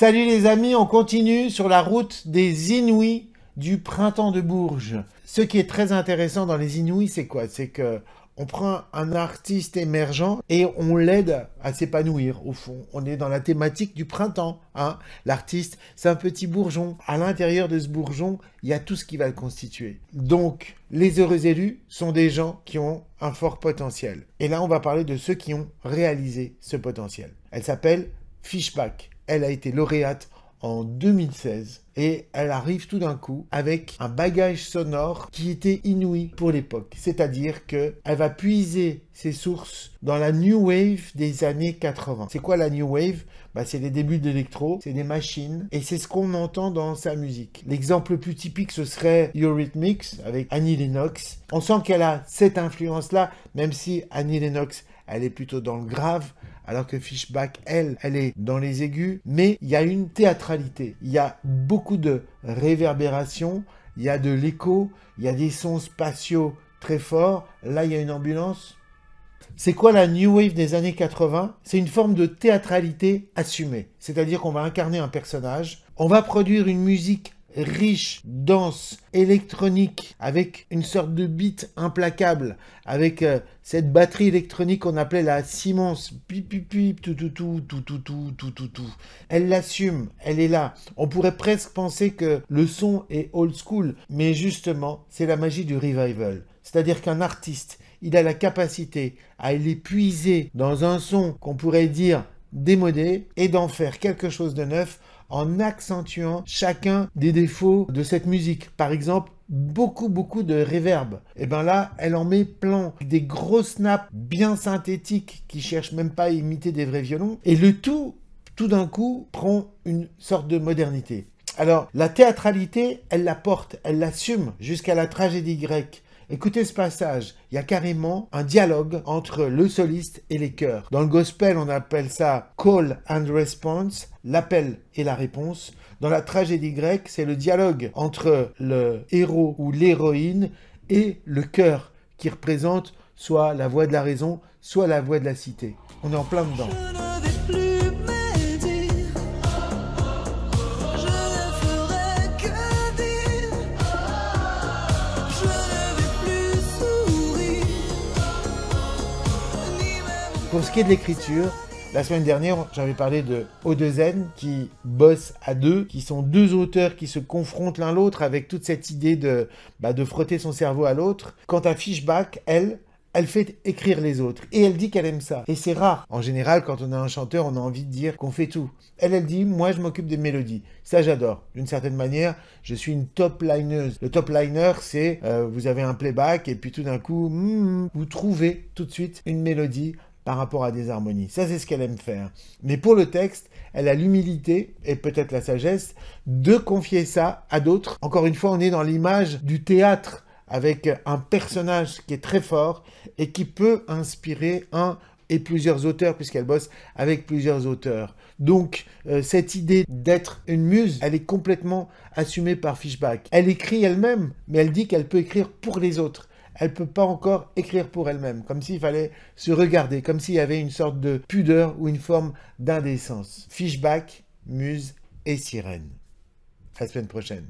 Salut les amis, on continue sur la route des Inuits du printemps de Bourges. Ce qui est très intéressant dans les Inuits, c'est quoi C'est que on prend un artiste émergent et on l'aide à s'épanouir, au fond. On est dans la thématique du printemps. Hein. L'artiste, c'est un petit bourgeon. À l'intérieur de ce bourgeon, il y a tout ce qui va le constituer. Donc, les heureux élus sont des gens qui ont un fort potentiel. Et là, on va parler de ceux qui ont réalisé ce potentiel. Elle s'appelle Fishback. Elle a été lauréate en 2016 et elle arrive tout d'un coup avec un bagage sonore qui était inouï pour l'époque. C'est-à-dire que elle va puiser ses sources dans la new wave des années 80. C'est quoi la new wave bah, c'est les débuts de c'est des machines et c'est ce qu'on entend dans sa musique. L'exemple plus typique ce serait Eurythmics avec Annie Lennox. On sent qu'elle a cette influence là même si Annie Lennox elle est plutôt dans le grave alors que Fishback, elle, elle est dans les aigus, mais il y a une théâtralité, il y a beaucoup de réverbération, il y a de l'écho, il y a des sons spatiaux très forts, là il y a une ambulance. C'est quoi la New Wave des années 80 C'est une forme de théâtralité assumée, c'est-à-dire qu'on va incarner un personnage, on va produire une musique riche, dense, électronique, avec une sorte de beat implacable, avec euh, cette batterie électronique qu'on appelait la Simons. pip tout tout tout, tout Elle l'assume, elle est là. On pourrait presque penser que le son est old school, mais justement, c'est la magie du revival. C'est-à-dire qu'un artiste, il a la capacité à aller puiser dans un son qu'on pourrait dire démoder et d'en faire quelque chose de neuf en accentuant chacun des défauts de cette musique. Par exemple, beaucoup beaucoup de reverb. Et eh bien là, elle en met plein des gros snaps bien synthétiques qui cherchent même pas à imiter des vrais violons et le tout tout d'un coup prend une sorte de modernité. Alors, la théâtralité, elle la porte, elle l'assume jusqu'à la tragédie grecque Écoutez ce passage, il y a carrément un dialogue entre le soliste et les chœurs. Dans le gospel, on appelle ça call and response, l'appel et la réponse. Dans la tragédie grecque, c'est le dialogue entre le héros ou l'héroïne et le chœur qui représente soit la voix de la raison, soit la voix de la cité. On est en plein dedans. Pour ce qui est de l'écriture, la semaine dernière, j'avais parlé de O2N qui bosse à deux, qui sont deux auteurs qui se confrontent l'un l'autre avec toute cette idée de, bah, de frotter son cerveau à l'autre. Quant à Fishback, elle, elle fait écrire les autres et elle dit qu'elle aime ça. Et c'est rare. En général, quand on a un chanteur, on a envie de dire qu'on fait tout. Elle, elle dit Moi, je m'occupe des mélodies. Ça, j'adore. D'une certaine manière, je suis une top lineuse. Le top liner, c'est euh, vous avez un playback et puis tout d'un coup, hmm, vous trouvez tout de suite une mélodie par rapport à des harmonies. Ça, c'est ce qu'elle aime faire. Mais pour le texte, elle a l'humilité et peut-être la sagesse de confier ça à d'autres. Encore une fois, on est dans l'image du théâtre avec un personnage qui est très fort et qui peut inspirer un et plusieurs auteurs, puisqu'elle bosse avec plusieurs auteurs. Donc, euh, cette idée d'être une muse, elle est complètement assumée par Fishback. Elle écrit elle-même, mais elle dit qu'elle peut écrire pour les autres elle ne peut pas encore écrire pour elle-même, comme s'il fallait se regarder, comme s'il y avait une sorte de pudeur ou une forme d'indécence. Fishback, muse et sirène. À la semaine prochaine.